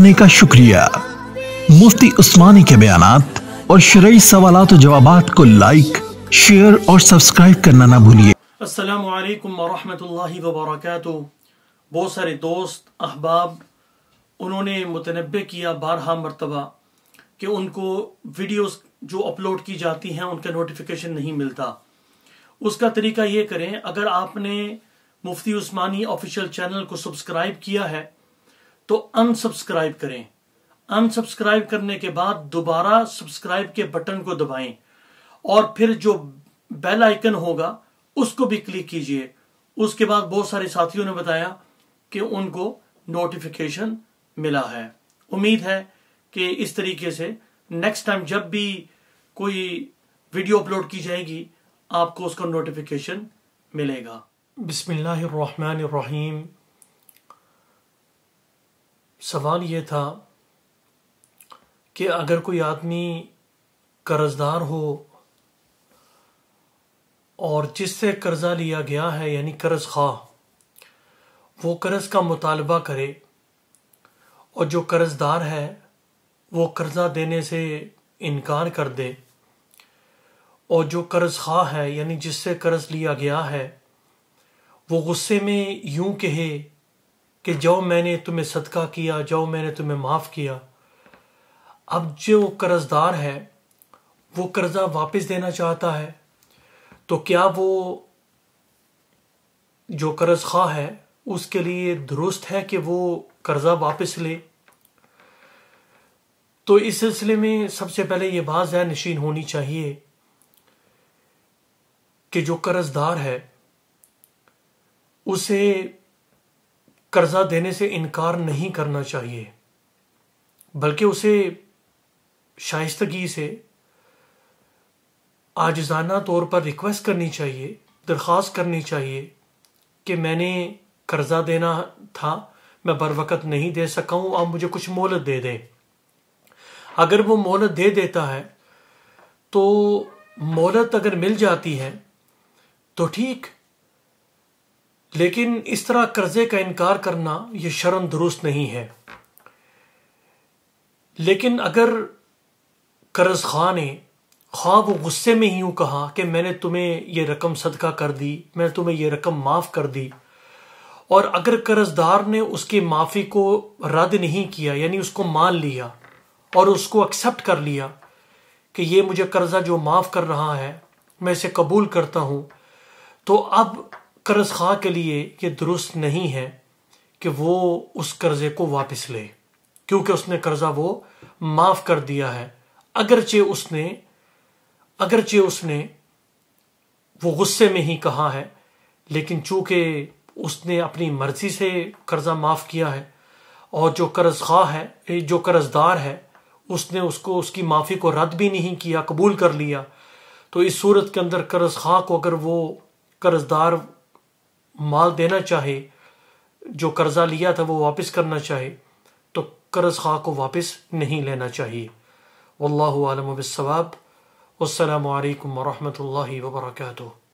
देखने का शुक्रिया मुफ्ती उस्मानी के बयान और शरा सवाल जवाब को लाइक शेयर और सब्सक्राइब करना ना भूलिए बहुत सारे दोस्त अहबाब उन्होंने मुतनबे किया बारहा मरतबा कि उनको वीडियोस जो अपलोड की जाती हैं उनका नोटिफिकेशन नहीं मिलता उसका तरीका ये करें अगर आपने मुफ्ती उस्मानी ऑफिशियल चैनल को सब्सक्राइब किया है तो अनसब्सक्राइब करें अनसब्सक्राइब करने के बाद दोबारा सब्सक्राइब के बटन को दबाएं और फिर जो बेल आइकन होगा उसको भी क्लिक कीजिए उसके बाद बहुत सारे साथियों ने बताया कि उनको नोटिफिकेशन मिला है उम्मीद है कि इस तरीके से नेक्स्ट टाइम जब भी कोई वीडियो अपलोड की जाएगी आपको उसका नोटिफिकेशन मिलेगा बिस्मिल्लाहिर्रहमानिर्रहीम सवाल ये था कि अगर कोई आदमी कर्जदार हो और जिससे कर्जा लिया गया है यानी कर्ज खा वो कर्ज का मुतालबा करे और जो कर्जदार है वो कर्जा देने से इनकार कर दे और जो कर्ज खा है यानी जिससे कर्ज लिया गया है वो गुस्से में यूं कहे कि जो मैंने तुम्हें सदका किया जो मैंने तुम्हें माफ़ किया अब जो कर्जदार है वो कर्जा वापस देना चाहता है तो क्या वो जो कर्ज खा है उसके लिए दुरुस्त है कि वो कर्जा वापस ले तो इस सिलसिले में सबसे पहले ये बात जहर नशीन होनी चाहिए कि जो कर्जदार है उसे कर्जा देने से इनकार नहीं करना चाहिए बल्कि उसे शाइस्तगी से आजाना तौर पर रिक्वेस्ट करनी चाहिए दरख्वास्त करनी चाहिए कि मैंने कर्जा देना था मैं बर वक्त नहीं दे सका हूं आप मुझे कुछ मोहलत दे दें अगर वो मोहलत दे देता है तो मोहलत अगर मिल जाती है तो ठीक लेकिन इस तरह कर्जे का इनकार करना ये शर्म दुरुस्त नहीं है लेकिन अगर कर्ज खां ने खा वो गुस्से में ही यूं कहा कि मैंने तुम्हें ये रकम सदका कर दी मैंने तुम्हें ये रकम माफ़ कर दी और अगर कर्जदार ने उसकी माफ़ी को रद्द नहीं किया यानी उसको मान लिया और उसको एक्सेप्ट कर लिया कि ये मुझे कर्जा जो माफ़ कर रहा है मैं इसे कबूल करता हूं तो अब कर्ज खा के लिए ये दुरुस्त नहीं है कि वो उस कर्जे को वापस ले क्योंकि उसने कर्जा वो माफ कर दिया है अगरचे उसने अगरचे उसने वो गुस्से में ही कहा है लेकिन चूंकि उसने अपनी मर्जी से कर्जा माफ किया है और जो कर्ज खा है जो कर्जदार है उसने उसको उसकी माफ़ी को रद्द भी नहीं किया कबूल कर लिया तो इस सूरत के अंदर कर्ज खा को अगर वो कर्जदार माल देना चाहे जो कर्जा लिया था वो वापस करना चाहे तो कर्ज खा को वापस नहीं लेना चाहिए वल्लम बसवाब अल्लाम वरहमल वर्का